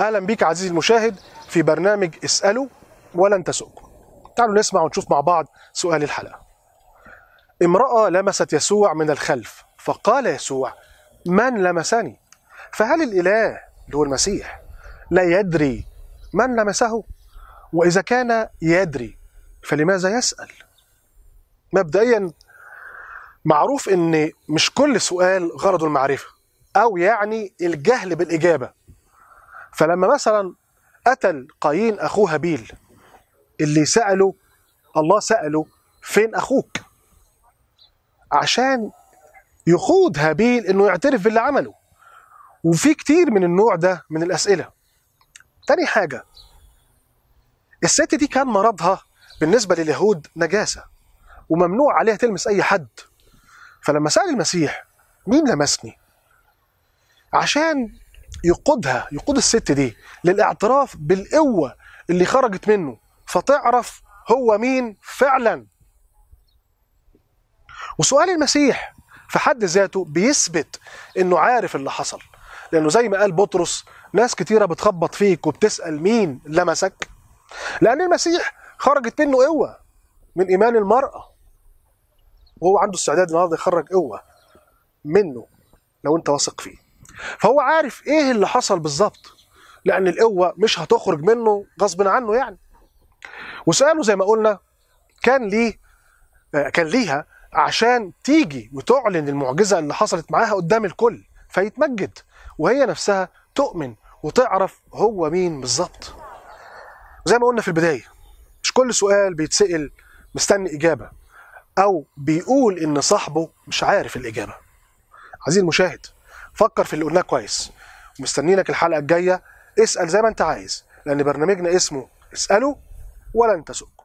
اهلا بيك عزيزي المشاهد في برنامج اساله ولن تسؤكم تعالوا نسمع ونشوف مع بعض سؤال الحلقه امراه لمست يسوع من الخلف فقال يسوع من لمسني فهل الاله اللي هو المسيح لا يدري من لمسه واذا كان يدري فلماذا يسال مبدئيا معروف ان مش كل سؤال غرضه المعرفه او يعني الجهل بالاجابه فلما مثلا قتل قايين أخوه هابيل اللي سأله الله سأله فين أخوك عشان يخوض هابيل انه يعترف باللي عمله وفي كتير من النوع ده من الاسئله تاني حاجه الست دي كان مرضها بالنسبه لليهود نجاسه وممنوع عليها تلمس اي حد فلما سال المسيح مين لمسني عشان يقودها يقود الست دي للاعتراف بالقوه اللي خرجت منه فتعرف هو مين فعلا وسؤال المسيح في حد ذاته بيثبت انه عارف اللي حصل لانه زي ما قال بطرس ناس كتيره بتخبط فيك وبتسال مين لمسك لان المسيح خرجت منه قوه من ايمان المراه وهو عنده استعداد النهارده يخرج قوه منه لو انت واثق فيه فهو عارف ايه اللي حصل بالظبط لان القوه مش هتخرج منه غصب عنه يعني وسؤاله زي ما قلنا كان ليه كان ليها عشان تيجي وتعلن المعجزه اللي حصلت معاها قدام الكل فيتمجد وهي نفسها تؤمن وتعرف هو مين بالظبط زي ما قلنا في البدايه مش كل سؤال بيتسال مستني اجابه او بيقول ان صاحبه مش عارف الاجابه عزيز المشاهد فكر في اللي قلناه كويس ومستنينك الحلقه الجايه اسال زي ما انت عايز لان برنامجنا اسمه اساله ولن تسؤ